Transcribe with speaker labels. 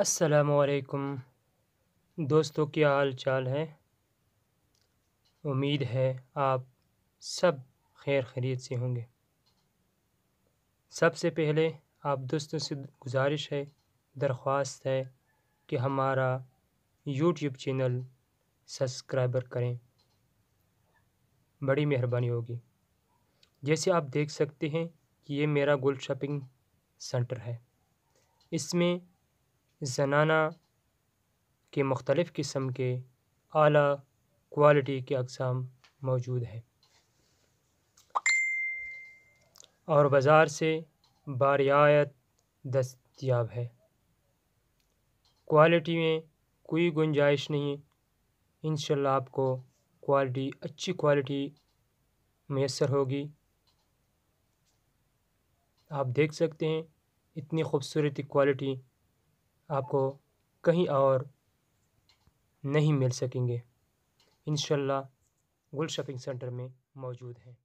Speaker 1: असलकुम दोस्तों क्या हाल चाल है उम्मीद है आप सब खैर खरीद से होंगे सबसे पहले आप दोस्तों से गुजारिश है दरख्वास्त है कि हमारा यूट्यूब चैनल सब्सक्राइबर करें बड़ी मेहरबानी होगी जैसे आप देख सकते हैं कि ये मेरा गोल्ड शॉपिंग सेंटर है इसमें जनाना के मुख्तलिफ़ किस्म के आला क्वालिटी के अकसाम मौजूद हैं और बाज़ार से बारियात दस्तियाब है क्वालिटी में कोई गुंजाइश नहीं इन आपको क्वालिटी अच्छी क्वालिटी मैसर होगी आप देख सकते हैं इतनी खूबसूरत क्वालिटी आपको कहीं और नहीं मिल सकेंगे इंशाल्लाह गुल शॉपिंग सेंटर में मौजूद हैं